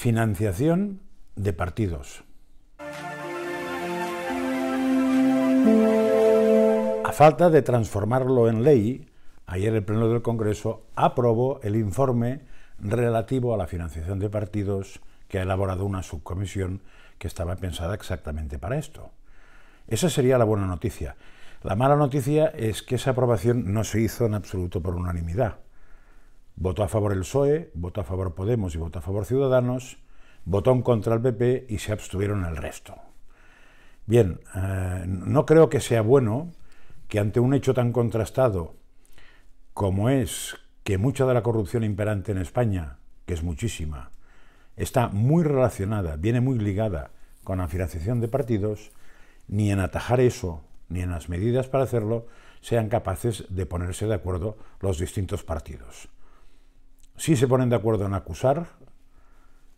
Financiación de partidos. A falta de transformarlo en ley, ayer el Pleno del Congreso aprobó el informe relativo a la financiación de partidos que ha elaborado una subcomisión que estaba pensada exactamente para esto. Esa sería la buena noticia. La mala noticia es que esa aprobación no se hizo en absoluto por unanimidad. Votó a favor el PSOE, votó a favor Podemos y votó a favor Ciudadanos, votó en contra el PP y se abstuvieron el resto. Bien, eh, no creo que sea bueno que ante un hecho tan contrastado como es que mucha de la corrupción imperante en España, que es muchísima, está muy relacionada, viene muy ligada con la financiación de partidos, ni en atajar eso, ni en las medidas para hacerlo, sean capaces de ponerse de acuerdo los distintos partidos. Sí se ponen de acuerdo en acusar,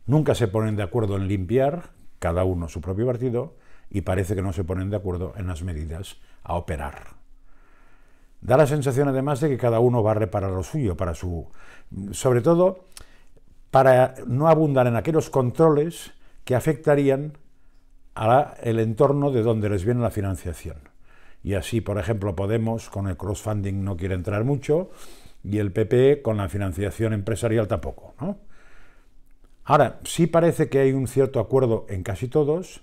nunca se ponen de acuerdo en limpiar, cada uno su propio partido, y parece que no se ponen de acuerdo en las medidas a operar. Da la sensación además de que cada uno va a reparar lo suyo para su... sobre todo para no abundar en aquellos controles que afectarían al entorno de donde les viene la financiación. Y así, por ejemplo, Podemos con el crossfunding no quiere entrar mucho, y el PP con la financiación empresarial tampoco. Ahora, sí parece que hay un cierto acuerdo en casi todos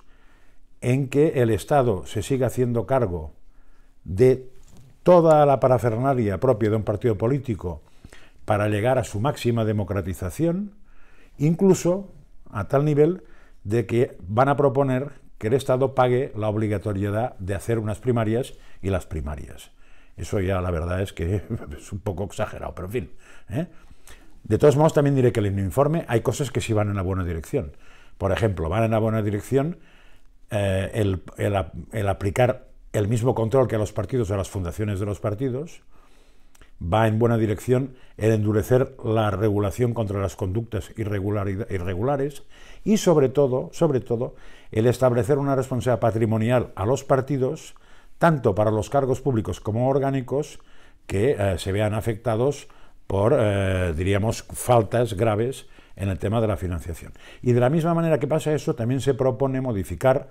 en que el Estado se siga haciendo cargo de toda la parafernalia propia de un partido político para llegar a su máxima democratización, incluso a tal nivel de que van a proponer que el Estado pague la obligatoriedad de hacer unas primarias y las primarias. Eso ya la verdad es que es un poco exagerado, pero en fin. ¿eh? De todos modos, también diré que en el informe hay cosas que sí van en la buena dirección. Por ejemplo, van en la buena dirección eh, el, aplicar el mismo control que a los partidos, a las fundaciones de los partidos, va en buena dirección el endurecer la regulación contra las conductas irregulares y sobre todo, sobre todo, el establecer una responsabilidad patrimonial a los partidos tanto para los cargos públicos como orgánicos que eh, se vean afectados por, eh, diríamos, faltas graves en el tema de la financiación. Y de la misma manera que pasa eso, también se propone modificar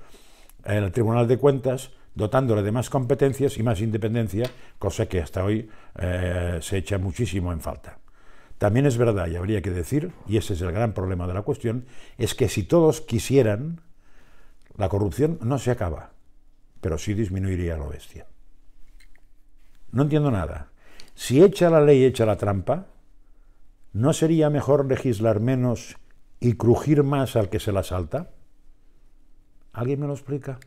el Tribunal de Cuentas dotándole de más competencias y más independencia, cosa que hasta hoy eh, se echa muchísimo en falta. También es verdad, y habría que decir, y ese es el gran problema de la cuestión, es que si todos quisieran, la corrupción no se acaba pero sí disminuiría la bestia. No entiendo nada. Si echa la ley, echa la trampa, ¿no sería mejor legislar menos y crujir más al que se la salta? ¿Alguien me lo explica?